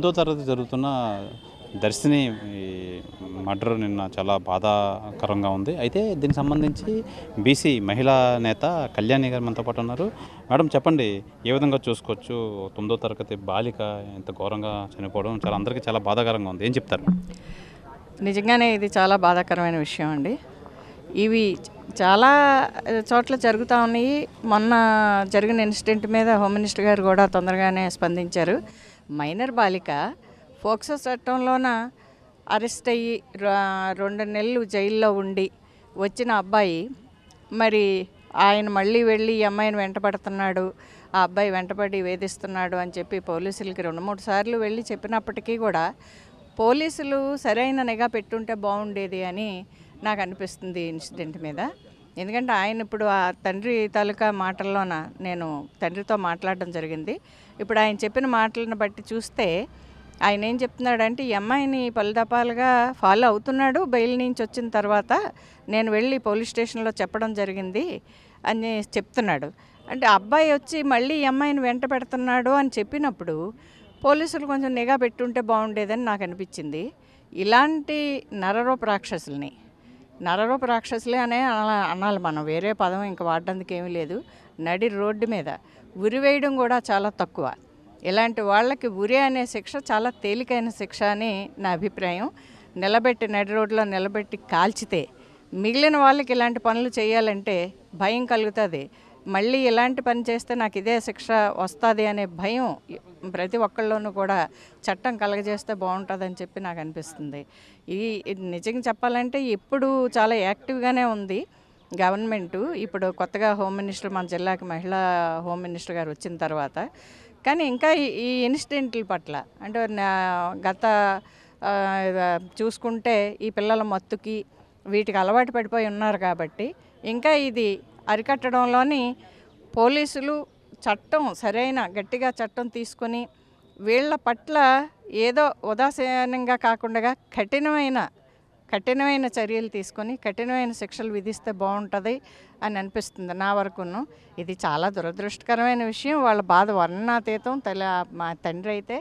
తొమ్మిదో తరగతి జరుగుతున్న దర్శిని మర్డర్ నిన్న చాలా బాధాకరంగా ఉంది అయితే దీనికి సంబంధించి బీసీ మహిళా నేత కళ్యాణి గారు మనతో పాటు ఉన్నారు మేడం చెప్పండి ఏ విధంగా చూసుకోవచ్చు తొమ్మిదో తరగతి బాలిక ఇంత ఘోరంగా చనిపోవడం చాలా అందరికీ చాలా బాధాకరంగా ఉంది ఏం చెప్తారు నిజంగానే ఇది చాలా బాధాకరమైన విషయం అండి ఇవి చాలా చోట్ల జరుగుతూ ఉన్నాయి మొన్న జరిగిన ఇన్సిడెంట్ మీద హోమ్ మినిస్టర్ గారు కూడా తొందరగానే స్పందించారు మైనర్ బాలిక ఫోక్సో చట్టంలోన అరెస్ట్ అయ్యి రెండు నెలలు జైల్లో ఉండి వచ్చిన అబ్బాయి మరి ఆయన మళ్ళీ వెళ్ళి ఈ అమ్మాయిని వెంటబడుతున్నాడు ఆ అబ్బాయి వెంటబడి వేధిస్తున్నాడు అని చెప్పి పోలీసులకి రెండు మూడు సార్లు వెళ్ళి చెప్పినప్పటికీ కూడా పోలీసులు సరైన నిఘా పెట్టుంటే బాగుండేది అని నాకు అనిపిస్తుంది ఇన్సిడెంట్ మీద ఎందుకంటే ఆయన ఇప్పుడు ఆ తండ్రి తాలూకా మాటల్లోన నేను తండ్రితో మాట్లాడడం జరిగింది ఇప్పుడు ఆయన చెప్పిన మాటలను బట్టి చూస్తే ఆయన ఏం చెప్తున్నాడంటే ఈ అమ్మాయిని పలుదపాలుగా ఫాలో అవుతున్నాడు బెయిల్ నుంచి వచ్చిన తర్వాత నేను వెళ్ళి పోలీస్ స్టేషన్లో చెప్పడం జరిగింది అని చెప్తున్నాడు అంటే అబ్బాయి వచ్చి మళ్ళీ ఈ అమ్మాయిని వెంట పెడుతున్నాడు అని చెప్పినప్పుడు పోలీసులు కొంచెం నిఘా పెట్టుంటే బాగుండేదని నాకు అనిపించింది ఇలాంటి నరరూప రాక్షసుల్ని నరరూప రాక్షసులే అనే అనాలి మనం వేరే పదం ఇంకా వాడడానికి ఏమీ లేదు నడి రోడ్డు మీద ఉరి వేయడం కూడా చాలా తక్కువ ఇలాంటి వాళ్ళకి ఉరి అనే శిక్ష చాలా తేలికైన శిక్ష అని నా అభిప్రాయం నిలబెట్టి నడి రోడ్లో నిలబెట్టి కాల్చితే మిగిలిన వాళ్ళకి ఇలాంటి పనులు చేయాలంటే భయం కలుగుతుంది మళ్ళీ ఇలాంటి పని చేస్తే నాకు ఇదే శిక్ష వస్తుంది అనే భయం ప్రతి ఒక్కళ్ళలోనూ కూడా చట్టం కలగజేస్తే బాగుంటుందని చెప్పి నాకు అనిపిస్తుంది ఈ నిజంగా చెప్పాలంటే ఇప్పుడు చాలా యాక్టివ్గానే ఉంది గవర్నమెంటు ఇప్పుడు కొత్తగా హోమ్ మినిస్టర్ మన జిల్లాకి మహిళా హోమ్ మినిస్టర్ గారు వచ్చిన తర్వాత కానీ ఇంకా ఈ ఇన్సిడెంట్ల పట్ల అంటే గత చూసుకుంటే ఈ పిల్లల మత్తుకి వీటికి అలవాటు పడిపోయి ఉన్నారు కాబట్టి ఇంకా ఇది అరికట్టడంలోని పోలీసులు చట్టం సరైన గట్టిగా చట్టం తీసుకొని వీళ్ళ పట్ల ఏదో ఉదాసీనంగా కాకుండా కఠినమైన కఠినమైన చర్యలు తీసుకొని కఠినమైన శిక్షలు విధిస్తే బాగుంటుంది అని అనిపిస్తుంది నా వరకును ఇది చాలా దురదృష్టకరమైన విషయం వాళ్ళ బాధ వర్ణనాతీతం తల మా తండ్రి అయితే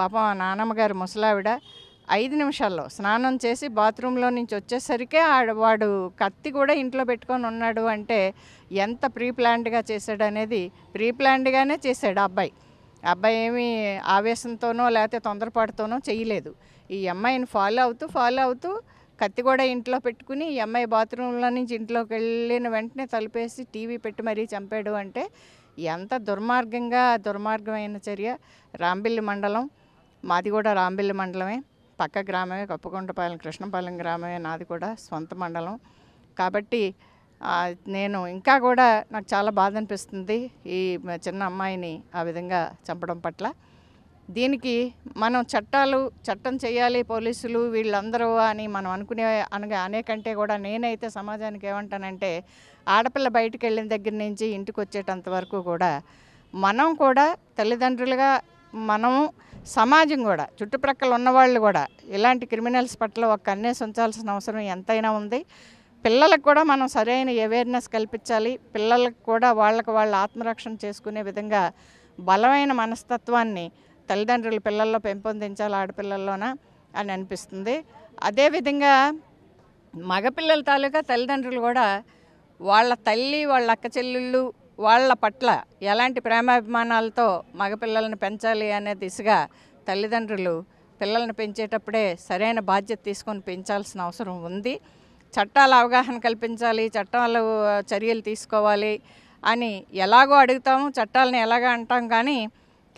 పాపం నానమ్మ ముసలావిడ ఐదు నిమిషాల్లో స్నానం చేసి బాత్రూంలో నుంచి వచ్చేసరికే వాడు కత్తి కూడా ఇంట్లో పెట్టుకొని ఉన్నాడు అంటే ఎంత ప్రీ ప్లాన్డ్గా చేశాడు అనేది ప్రీ ప్లాన్డ్గానే చేశాడు అబ్బాయి అబ్బాయి ఏమి ఆవేశంతోనో లేకపోతే తొందరపాటుతోనో చేయలేదు ఈ అమ్మాయిని ఫాలో అవుతూ ఫాలో అవుతూ కత్తి కూడా ఇంట్లో పెట్టుకుని ఈ అమ్మాయి బాత్రూంలో నుంచి ఇంట్లోకి వెళ్ళిన వెంటనే తలుపేసి టీవీ పెట్టి మరీ చంపాడు అంటే ఎంత దుర్మార్గంగా దుర్మార్గమైన చర్య రాంబిల్లి మండలం మాది కూడా రాంబిల్లి మండలమే పక్క గ్రామమే కప్పకుంటపాలెం కృష్ణపాలెం గ్రామమే నాది కూడా సొంత మండలం కాబట్టి నేను ఇంకా కూడా నాకు చాలా బాధ అనిపిస్తుంది ఈ చిన్న అమ్మాయిని ఆ విధంగా చంపడం పట్ల దీనికి మనం చట్టాలు చట్టం చేయాలి పోలీసులు వీళ్ళందరూ అని మనం అనుకునే అనగా అనేకంటే కూడా నేనైతే సమాజానికి ఏమంటానంటే ఆడపిల్ల బయటకు వెళ్ళిన దగ్గర నుంచి ఇంటికి వచ్చేటంత వరకు కూడా మనం కూడా తల్లిదండ్రులుగా మనం సమాజం కూడా చుట్టుప్రక్కల ఉన్నవాళ్ళు కూడా ఇలాంటి క్రిమినల్స్ పట్ల ఒక కన్నేసి ఉంచాల్సిన అవసరం ఎంతైనా ఉంది పిల్లలకు కూడా మనం సరైన అవేర్నెస్ కల్పించాలి పిల్లలకు కూడా వాళ్ళకు వాళ్ళ ఆత్మరక్షణ చేసుకునే విధంగా బలమైన మనస్తత్వాన్ని తల్లిదండ్రులు పిల్లల్లో పెంపొందించాలి ఆడపిల్లల్లోన అని అనిపిస్తుంది అదేవిధంగా మగపిల్లల తాలూకా తల్లిదండ్రులు కూడా వాళ్ళ తల్లి వాళ్ళ అక్క చెల్లెళ్ళు వాళ్ళ పట్ల ఎలాంటి ప్రేమాభిమానాలతో మగపిల్లలను పెంచాలి అనే దిశగా తల్లిదండ్రులు పిల్లల్ని పెంచేటప్పుడే సరైన బాధ్యత తీసుకొని పెంచాల్సిన అవసరం ఉంది చట్టాల అవగాహన కల్పించాలి చట్టాలు చర్యలు తీసుకోవాలి అని ఎలాగో అడుగుతాము చట్టాలను ఎలాగ అంటాం కానీ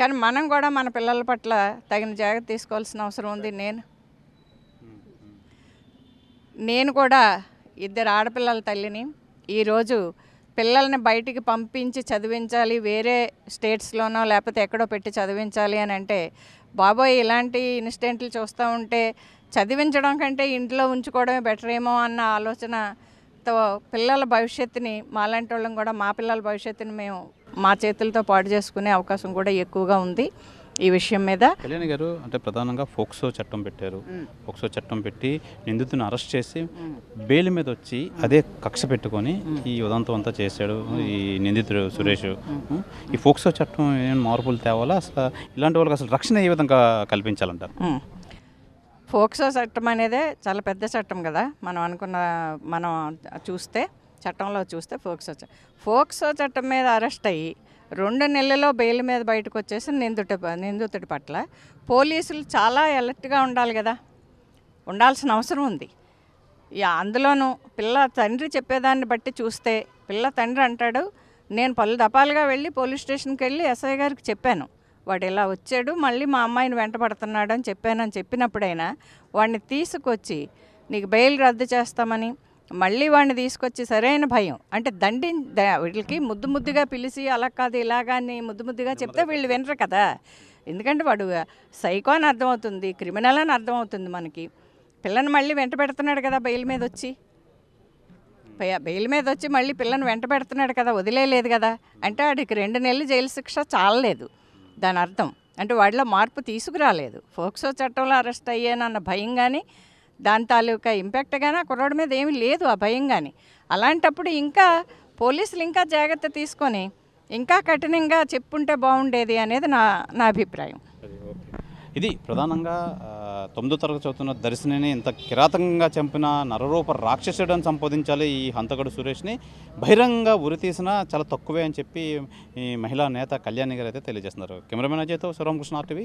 కానీ మనం కూడా మన పిల్లల పట్ల తగిన జాగ్రత్త తీసుకోవాల్సిన అవసరం ఉంది నేను నేను కూడా ఇద్దరు ఆడపిల్లల తల్లిని ఈరోజు పిల్లల్ని బయటికి పంపించి చదివించాలి వేరే స్టేట్స్లోనో లేకపోతే ఎక్కడో పెట్టి చదివించాలి అని అంటే బాబోయ్ ఇలాంటి ఇన్సిడెంట్లు చూస్తూ ఉంటే చదివించడం కంటే ఇంట్లో ఉంచుకోవడమే బెటర్ ఏమో అన్న ఆలోచనతో పిల్లల భవిష్యత్తుని మాలాంటి వాళ్ళం కూడా మా పిల్లల భవిష్యత్తుని మేము మా చేతులతో పాటు చేసుకునే అవకాశం కూడా ఎక్కువగా ఉంది ఈ విషయం మీద కళ్యాణ్ గారు అంటే ప్రధానంగా ఫోక్సో చట్టం పెట్టారు ఫోక్సో చట్టం పెట్టి నిందితుని అరెస్ట్ చేసి బెయిల్ మీద వచ్చి అదే కక్ష పెట్టుకొని ఈ ఉదంతం అంతా చేశాడు ఈ నిందితుడు సురేష్ ఈ ఫోక్సో చట్టం ఏమైనా మార్పులు తేవాలా అసలు ఇలాంటి వాళ్ళకి అసలు రక్షణ ఏ విధంగా కల్పించాలంటారు ఫోక్సో చట్టం అనేదే చాలా పెద్ద చట్టం కదా మనం అనుకున్న మనం చూస్తే చట్టంలో చూస్తే ఫోక్సో చట్టం ఫోక్సో చట్టం మీద అరెస్ట్ అయ్యి రెండు నెలల్లో బెయిల్ మీద బయటకు వచ్చేసి నిందుట నిందితుడి పట్ల పోలీసులు చాలా ఎలర్ట్గా ఉండాలి కదా ఉండాల్సిన అవసరం ఉంది అందులోనూ పిల్ల తండ్రి చెప్పేదాన్ని బట్టి చూస్తే పిల్ల తండ్రి అంటాడు నేను పలు దపాలుగా వెళ్ళి పోలీస్ స్టేషన్కి వెళ్ళి ఎస్ఐ గారికి చెప్పాను వాడు ఇలా వచ్చాడు మళ్ళీ మా అమ్మాయిని వెంట పడుతున్నాడు అని చెప్పానని చెప్పినప్పుడైనా వాడిని తీసుకొచ్చి నీకు బెయిల్ రద్దు చేస్తామని మళ్ళీ వాడిని తీసుకొచ్చి సరైన భయం అంటే దండి వీళ్ళకి ముద్దు ముద్దుగా పిలిచి అలా కాదు ఇలాగా అని ముద్దు ముద్దుగా చెప్తే వీళ్ళు వినరు కదా ఎందుకంటే వాడు సైకో అని అర్థమవుతుంది క్రిమినల్ అని అర్థమవుతుంది మనకి పిల్లని మళ్ళీ వెంట పెడుతున్నాడు కదా బెయిల్ మీద వచ్చి బెయిల్ మీద వచ్చి మళ్ళీ పిల్లని వెంట పెడుతున్నాడు కదా వదిలేదు కదా అంటే వాడికి రెండు నెలలు జైలు శిక్ష చాలలేదు దాని అర్థం అంటే వాడిలో మార్పు తీసుకురాలేదు ఫోక్సో చట్టంలో అరెస్ట్ అయ్యానన్న భయం కానీ దాని తాలూకా ఇంపాక్ట్ కానీ ఆ కుర్రాడి మీద ఏమీ లేదు ఆ భయం కానీ అలాంటప్పుడు ఇంకా పోలీసులు ఇంకా జాగ్రత్త తీసుకొని ఇంకా కఠినంగా చెప్పుంటే బాగుండేది అనేది నా నా అభిప్రాయం ఇది ప్రధానంగా తొమ్మిదో తరగతి చదువుతున్న దర్శిని ఇంత కిరాతకంగా చంపిన నరరూప రాక్షసుడని సంపాదించాలి ఈ హంతకుడు సురేష్ని బహిరంగ ఉరి తీసినా చాలా తక్కువే అని చెప్పి ఈ మహిళా నేత కళ్యాణి గారు అయితే తెలియజేస్తున్నారు కెమెరామెన్ అజయ్తో శ్రీరామకృష్ణ ఆర్టీవీ